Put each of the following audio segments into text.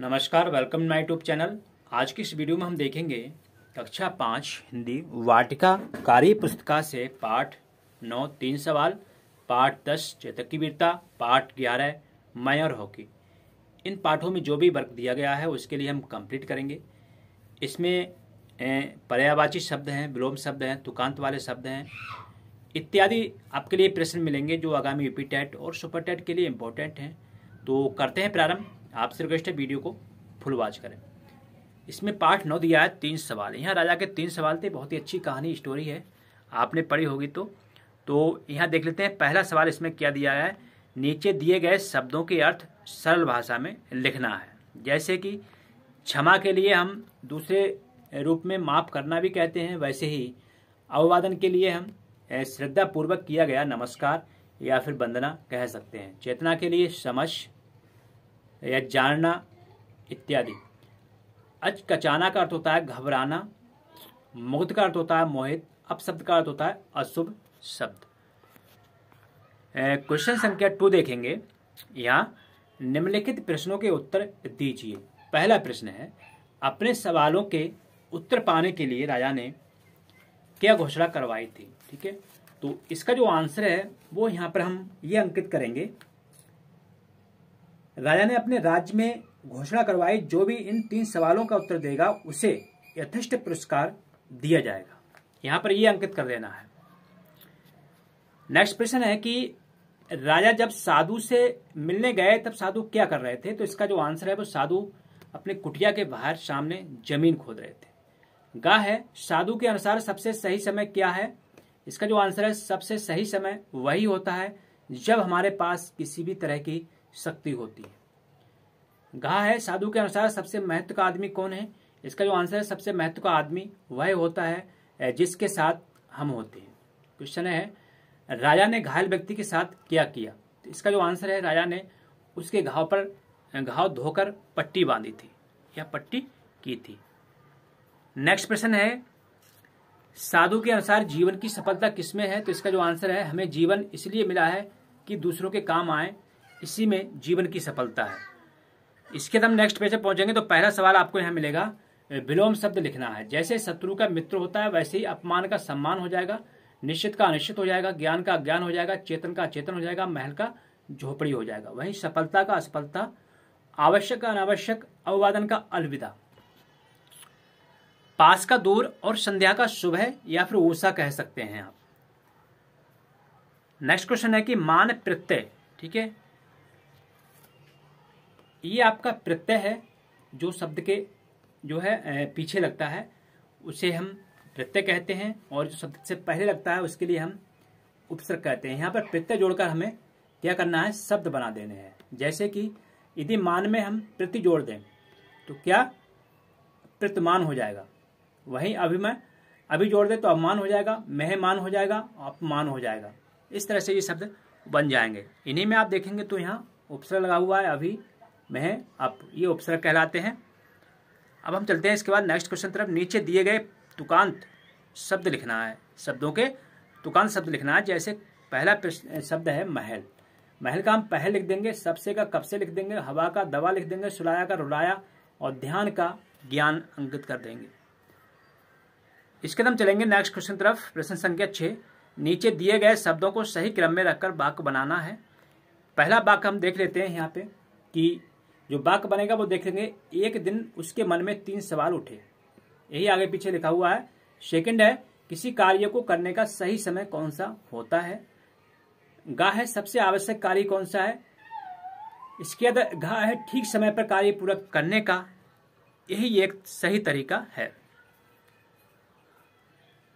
नमस्कार welcome my tube channel आज की इस वीडियो में हम देखेंगे कक्षा पाँच हिंदी वाटिका कार्य पुस्तिका से पाठ नौ तीन सवाल पाठ दस चेतक की वीरता पाठ ग्यारह मैं और हॉकी इन पाठों में जो भी वर्क दिया गया है उसके लिए हम कंप्लीट करेंगे इसमें पर्यावाची शब्द हैं विलोम शब्द हैं तुकांत वाले शब्द हैं इत्यादि आपके लिए प्रश्न मिलेंगे जो आगामी यूपी टेट और सुपर टेट के लिए इम्पोर्टेंट हैं तो करते हैं प्रारंभ आपसे रिक्वेस्ट है वीडियो को फुल वॉच करें इसमें पार्ट नौ दिया है तीन सवाल यहाँ राजा के तीन सवाल थे बहुत ही अच्छी कहानी स्टोरी है आपने पढ़ी होगी तो तो यहाँ देख लेते हैं पहला सवाल इसमें क्या दिया है नीचे दिए गए शब्दों के अर्थ सरल भाषा में लिखना है जैसे कि क्षमा के लिए हम दूसरे रूप में माफ़ करना भी कहते हैं वैसे ही अभिवादन के लिए हम श्रद्धापूर्वक किया गया नमस्कार या फिर वंदना कह सकते हैं चेतना के लिए समझ या जानना इत्यादि अच कचाना का अर्थ होता है घबराना मुग्ध का अर्थ होता है मोहित अब शब्द का अर्थ होता है अशुभ शब्द क्वेश्चन संख्या टू देखेंगे यहाँ निम्नलिखित प्रश्नों के उत्तर दीजिए पहला प्रश्न है अपने सवालों के उत्तर पाने के लिए राजा ने क्या घोषणा करवाई थी ठीक है तो इसका जो आंसर है वो यहाँ पर हम ये अंकित करेंगे राजा ने अपने राज्य में घोषणा करवाई जो भी इन तीन सवालों का उत्तर देगा उसे यथेष्ट पुरस्कार दिया जाएगा यहां पर ये अंकित कर देना है नेक्स्ट प्रश्न है कि राजा जब साधु से मिलने गए तब साधु क्या कर रहे थे तो इसका जो आंसर है वो साधु अपने कुटिया के बाहर सामने जमीन खोद रहे थे गा है साधु के अनुसार सबसे सही समय क्या है इसका जो आंसर है सबसे सही समय वही होता है जब हमारे पास किसी भी तरह की शक्ति होती है घा है साधु के अनुसार सबसे महत्व का आदमी कौन है इसका जो आंसर है सबसे महत्व का आदमी वह होता है जिसके साथ हम होते हैं क्वेश्चन है राजा ने घायल व्यक्ति के साथ क्या किया तो इसका जो आंसर है राजा ने उसके घाव पर घाव धोकर पट्टी बांधी थी या पट्टी की थी नेक्स्ट प्रश्न है साधु के अनुसार जीवन की सफलता किसमें है तो इसका जो आंसर है हमें जीवन इसलिए मिला है कि दूसरों के काम आए इसी में जीवन की सफलता है इसके हम नेक्स्ट पेज पर पहुंचेंगे तो पहला सवाल आपको यहाँ मिलेगा विलोम शब्द लिखना है जैसे शत्रु का मित्र होता है वैसे ही अपमान का सम्मान हो जाएगा निश्चित का अनिश्चित हो जाएगा ज्ञान का ज्ञान हो जाएगा चेतन का चेतन हो जाएगा महल का झोपड़ी हो जाएगा वही सफलता का असफलता आवश्यक का अनावश्यक अभिवादन का अलविदा पास का दूर और संध्या का सुबह या फिर ऊषा कह सकते हैं आप नेक्स्ट क्वेश्चन है कि मान प्रत्यय ठीक है ये आपका प्रत्यय है जो शब्द के जो है पीछे लगता है उसे हम प्रत्यय कहते हैं और जो शब्द से पहले लगता है उसके लिए हम उपसर्ग कहते हैं यहाँ पर प्रत्यय जोड़कर हमें क्या करना है शब्द बना देने हैं जैसे कि यदि मान में हम प्रति जोड़ दें तो क्या प्रतिमान हो जाएगा वहीं अभिमय अभी जोड़ दे तो अपमान हो जाएगा मेहमान हो जाएगा अपमान हो जाएगा इस तरह से ये शब्द बन जाएंगे इन्हीं में आप देखेंगे तो यहाँ उपसर्ग लगा हुआ है अभी में है आप ये उपसर्ग कहलाते हैं अब हम चलते हैं इसके बाद नेक्स्ट क्वेश्चन तरफ नीचे दिए गए तुकांत शब्द लिखना है शब्दों के तुकांत शब्द लिखना है जैसे पहला शब्द है महल महल का हम पहल लिख देंगे सबसे का कब से लिख देंगे हवा का दवा लिख देंगे सुलाया का रुलाया और ध्यान का ज्ञान अंकित कर देंगे इसके हम चलेंगे नेक्स्ट क्वेश्चन तरफ प्रश्न संख्या छः नीचे दिए गए शब्दों को सही क्रम में रखकर वाक्य बनाना है पहला वाक्य हम देख लेते हैं यहाँ पे कि जो वाक्य बनेगा वो देखेंगे एक दिन उसके मन में तीन सवाल उठे यही आगे पीछे लिखा हुआ है सेकंड है किसी कार्य को करने का सही समय कौन सा होता है गा है सबसे आवश्यक कार्य कौन सा है इसके अंदर घा है ठीक समय पर कार्य पूरा करने का यही एक सही तरीका है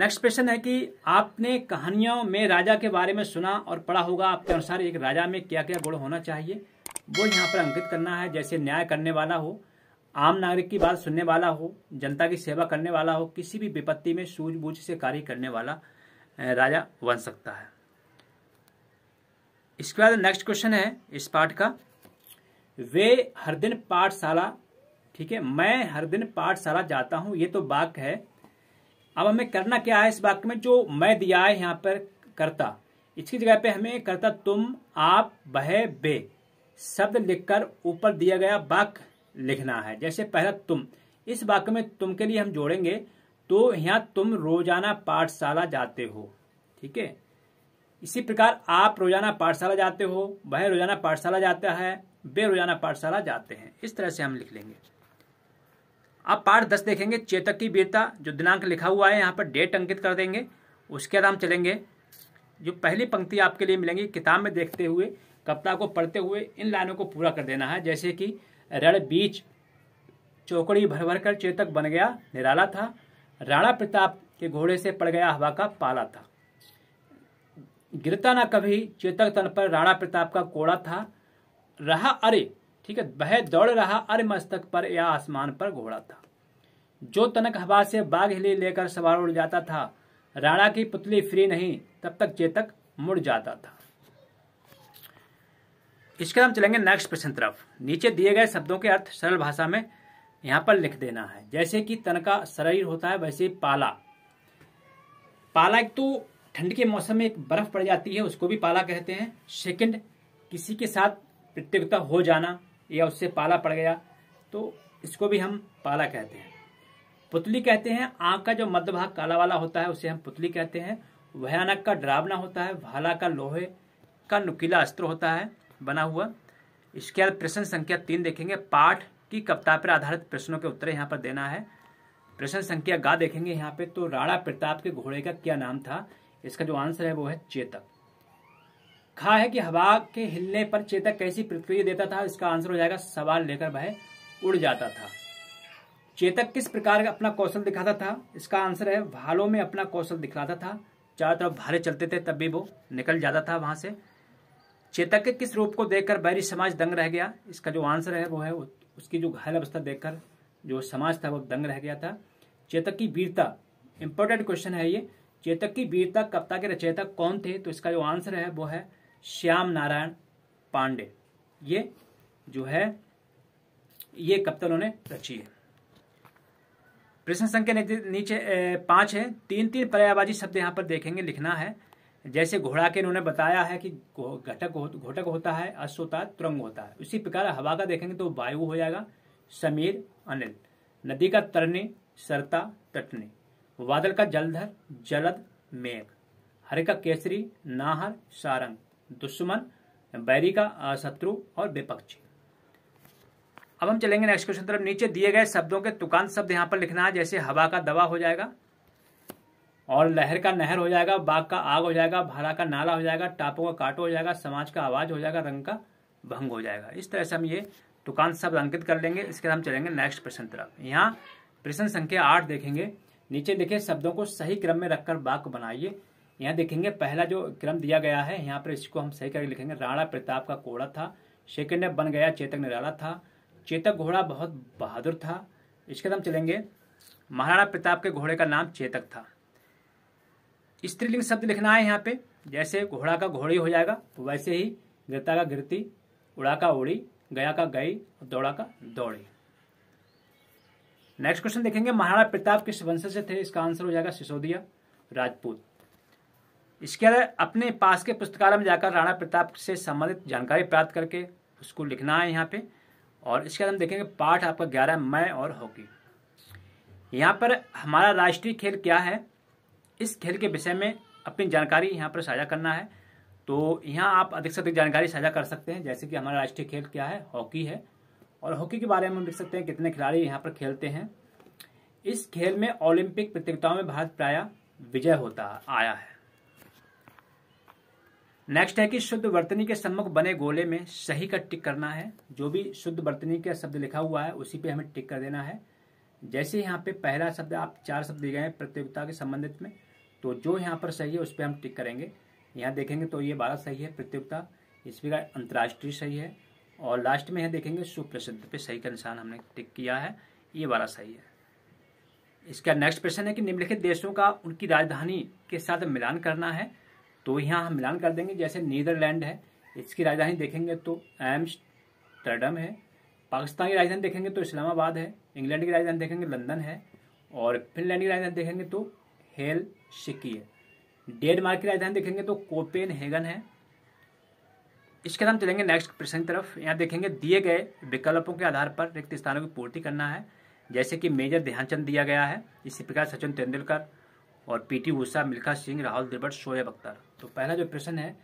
नेक्स्ट क्वेश्चन है कि आपने कहानियों में राजा के बारे में सुना और पढ़ा होगा आपके अनुसार एक राजा में क्या क्या गुण होना चाहिए वो यहाँ पर अंकित करना है जैसे न्याय करने वाला हो आम नागरिक की बात सुनने वाला हो जनता की सेवा करने वाला हो किसी भी विपत्ति में सूझबूझ से कार्य करने वाला राजा बन सकता है इसके बाद नेक्स्ट क्वेश्चन है इस पाठ का वे हर दिन पाठशाला ठीक है मैं हर दिन पाठशाला जाता हूं ये तो वाक्य है अब हमें करना क्या है इस बाक में जो मैं दिया है यहाँ पर करता इसकी जगह पे हमें करता तुम आप बहे बे शब्द लिखकर ऊपर दिया गया वाक्य लिखना है जैसे पहला तुम इस वाक्य में तुम के लिए हम जोड़ेंगे तो यहाँ तुम रोजाना पाठशाला जाते हो ठीक है इसी प्रकार आप रोजाना पाठशाला जाते हो वह रोजाना पाठशाला जाता है वे रोजाना पाठशाला जाते हैं इस तरह से हम लिख लेंगे आप पाठ दस देखेंगे चेतक की वीरता जो दिनांक लिखा हुआ है यहाँ पर डेट अंकित कर देंगे उसके बाद हम चलेंगे जो पहली पंक्ति आपके लिए मिलेंगी किताब में देखते हुए कविता को पढ़ते हुए इन लाइनों को पूरा कर देना है जैसे कि रण बीच चौकड़ी भर भर कर चेतक बन गया निराला था राणा प्रताप के घोड़े से पड़ गया हवा का पाला था गिरता ना कभी चेतक तन पर राणा प्रताप का कोड़ा था रहा अरे ठीक है वह दौड़ रहा अरे मस्तक पर या आसमान पर घोड़ा था जो तनक हवा से बाघ हिली लेकर सवार उड़ जाता था राणा की पुतली फ्री नहीं तब तक चेतक मुड़ जाता था इसके हम चलेंगे नेक्स्ट प्रश्न तरफ नीचे दिए गए शब्दों के अर्थ सरल भाषा में यहाँ पर लिख देना है जैसे कि तन का शरीर होता है वैसे पाला पाला एक तो ठंड के मौसम में एक बर्फ पड़ जाती है उसको भी पाला कहते हैं सेकंड किसी के साथ प्रतियोगिता हो जाना या उससे पाला पड़ गया तो इसको भी हम पाला कहते हैं पुतली कहते हैं आंख का जो मध्य भाग काला वाला होता है उसे हम पुतली कहते हैं भयानक का डरावना होता है भाला का लोहे का नुकीला अस्त्र होता है बना हुआ इसके बाद प्रश्न संख्या तीन देखेंगे पाठ की कविता पर आधारित प्रश्नों के उत्तर यहाँ पर देना है प्रश्न संख्या गा देखेंगे यहाँ पे तो राणा प्रताप के घोड़े का क्या नाम था इसका जो आंसर है वो है चेतक खा है कि हवा के हिलने पर चेतक कैसी प्रतिक्रिया देता था इसका आंसर हो जाएगा सवाल लेकर वह उड़ जाता था चेतक किस प्रकार का अपना कौशल दिखाता था इसका आंसर है भालों में अपना कौशल दिखाता था चारों तरफ भाले चलते थे तब भी वो निकल जाता था वहां से चेतक के किस रूप को देखकर बैरी समाज दंग रह गया इसका जो आंसर है वो है उसकी जो घायल अवस्था देखकर जो समाज था वो दंग रह गया था चेतक की वीरता इंपॉर्टेंट क्वेश्चन है ये चेतक की वीरता कप्ता के रचयिता कौन थे तो इसका जो आंसर है वो है श्याम नारायण पांडे ये जो है ये कविता उन्होंने रची है प्रश्न संख्या नीचे पांच है तीन तीन पर्यायवाजी शब्द यहाँ पर देखेंगे लिखना है जैसे घोड़ा के इन्होंने बताया है कि घटक घोटक होता है अश्व होता है तुरंग होता है उसी प्रकार हवा का देखेंगे तो वायु हो जाएगा समीर अनिल नदी का तरने सरता तटने बादल का जलधर जलद मेघ हरे का केसरी नाहर सारंग दुश्मन बैरी का शत्रु और विपक्षी अब हम चलेंगे नेक्स्ट क्वेश्चन तरफ नीचे दिए गए शब्दों के तुकान शब्द यहाँ पर लिखना है जैसे हवा का दवा हो जाएगा और लहर का नहर हो जाएगा बाघ का आग हो जाएगा भाला का नाला हो जाएगा टापों का काटो हो जाएगा समाज का आवाज हो जाएगा रंग का भंग हो जाएगा इस तरह से हम ये दुकान सब अंकित कर लेंगे इसके बाद हम चलेंगे नेक्स्ट प्रश्न तरफ यहाँ प्रश्न संख्या आठ देखेंगे नीचे देखिए शब्दों को सही क्रम में रखकर वाक्य बनाइए यहाँ देखेंगे पहला जो क्रम दिया गया है यहाँ पर इसको हम सही करके लिखेंगे राणा प्रताप का कोड़ा था सेकंड में बन गया चेतक निराला था चेतक घोड़ा बहुत बहादुर था इसके बाद हम चलेंगे महाराणा प्रताप के घोड़े का नाम चेतक था स्त्रीलिंग शब्द लिखना है यहाँ पे जैसे घोड़ा का घोड़ी हो जाएगा तो वैसे ही गिरता का गिरती उड़ा का उड़ी गया का गई और दौड़ा का दौड़ी नेक्स्ट क्वेश्चन देखेंगे महाराणा प्रताप किस वंश से थे इसका आंसर हो जाएगा सिसोदिया राजपूत इसके अलावा अपने पास के पुस्तकालय में जाकर राणा प्रताप से संबंधित जानकारी प्राप्त करके उसको लिखना है यहाँ पे और इसके अलावा हम देखेंगे पाठ आपका ग्यारह मैं और हॉकी यहाँ पर हमारा राष्ट्रीय खेल क्या है इस खेल के विषय में अपनी जानकारी यहाँ पर साझा करना है तो यहाँ आप अधिक से अधिक जानकारी साझा कर सकते हैं जैसे कि हमारा राष्ट्रीय खेल क्या है हॉकी है और हॉकी के बारे में हम देख सकते हैं कितने खिलाड़ी यहाँ पर खेलते हैं इस खेल में ओलंपिक प्रतियोगिताओं में भारत प्राय विजय होता आया है नेक्स्ट है कि शुद्ध वर्तनी के सम्मुख बने गोले में सही का टिक करना है जो भी शुद्ध वर्तनी का शब्द लिखा हुआ है उसी पे हमें टिक कर देना है जैसे यहाँ पे पहला शब्द आप चार शब्द दिए गए हैं प्रतियोगिता के संबंधित में तो जो यहाँ पर सही है उस पर हम टिक करेंगे यहाँ देखेंगे तो ये भारत सही है प्रतियोगिता का अंतर्राष्ट्रीय सही है और लास्ट में यहाँ देखेंगे सुप्रसिद्ध पे सही का निशान हमने टिक किया है ये वाला सही है इसका नेक्स्ट प्रश्न है कि निम्नलिखित देशों का उनकी राजधानी के साथ मिलान करना है तो यहाँ हम मिलान कर देंगे जैसे नीदरलैंड है इसकी राजधानी देखेंगे तो एम्स ट्रडम है पाकिस्तान की राजधानी देखेंगे तो इस्लामाबाद है इंग्लैंड की राजधानी देखेंगे लंदन है और फिनलैंड की राजधानी देखेंगे तो हेल शिकी है डेनमार्क की राजधानी देखेंगे तो कोपेन हेगन है इसके बाद हम चलेंगे नेक्स्ट प्रश्न की तरफ यहाँ देखेंगे दिए गए विकल्पों के आधार पर रिक्त स्थानों की पूर्ति करना है जैसे कि मेजर ध्यानचंद दिया गया है इसी प्रकार सचिन तेंदुलकर और पीटी ऊषा मिल्खा सिंह राहुल द्रविड़ शोएब अख्तर तो पहला जो प्रश्न है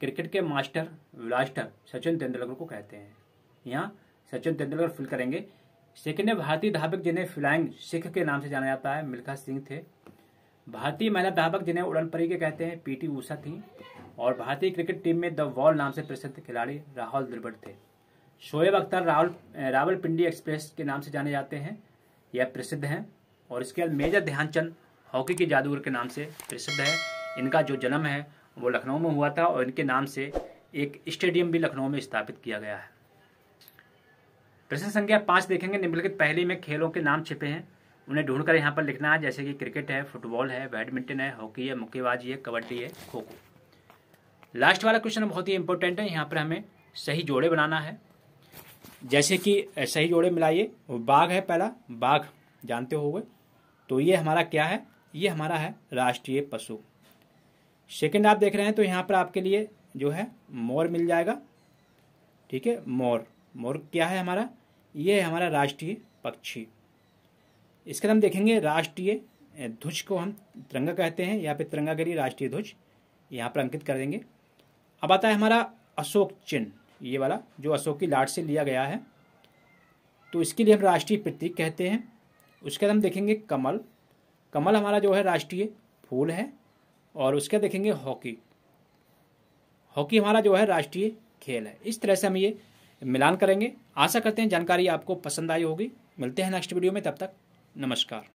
क्रिकेट के मास्टर ब्लास्टर सचिन तेंदुलकर को कहते हैं यहाँ सचिन तेंदुलकर फिल करेंगे सेकेंड है भारतीय धावक जिन्हें फ्लाइंग सिख के नाम से जाना जाता है मिल्खा सिंह थे भारतीय महिला धावक जिन्हें उड़नपरी के कहते हैं पीटी ऊषा थी और भारतीय क्रिकेट टीम में द वॉल नाम से प्रसिद्ध खिलाड़ी राहुल द्रविड़ थे शोएब अख्तर राहुल रावल पिंडी एक्सप्रेस के नाम से जाने जाते हैं यह प्रसिद्ध हैं और इसके बाद मेजर ध्यानचंद हॉकी के जादूगर के नाम से प्रसिद्ध है इनका जो जन्म है वो लखनऊ में हुआ था और इनके नाम से एक स्टेडियम भी लखनऊ में स्थापित किया गया है प्रश्न संख्या पाँच देखेंगे निम्नलिखित पहले में खेलों के नाम छिपे हैं उन्हें ढूंढकर यहाँ पर लिखना है जैसे कि क्रिकेट है फुटबॉल है बैडमिंटन है हॉकी है मुक्केबाजी है कबड्डी है खो खो लास्ट वाला क्वेश्चन बहुत ही इंपॉर्टेंट है यहाँ पर हमें सही जोड़े बनाना है जैसे कि सही जोड़े मिलाइए बाघ है पहला बाघ जानते हो तो ये हमारा क्या है ये हमारा है राष्ट्रीय पशु सेकेंड आप देख रहे हैं तो यहाँ पर आपके लिए जो है मोर मिल जाएगा ठीक है मोर मोर क्या है हमारा ये हमारा राष्ट्रीय पक्षी इसके हम देखेंगे राष्ट्रीय ध्वज को हम तिरंगा कहते हैं यहाँ पे तिरंगा गिरी राष्ट्रीय ध्वज यहाँ पर अंकित कर देंगे अब आता है हमारा अशोक चिन्ह ये वाला जो अशोक की लाट से लिया गया है तो इसके लिए हम राष्ट्रीय प्रतीक कहते हैं उसके बाद हम देखेंगे कमल कमल हमारा जो है राष्ट्रीय फूल है और उसके देखेंगे हॉकी हॉकी हमारा जो है राष्ट्रीय खेल है इस तरह से हम ये मिलान करेंगे आशा करते हैं जानकारी आपको पसंद आई होगी मिलते हैं नेक्स्ट वीडियो में तब तक नमस्कार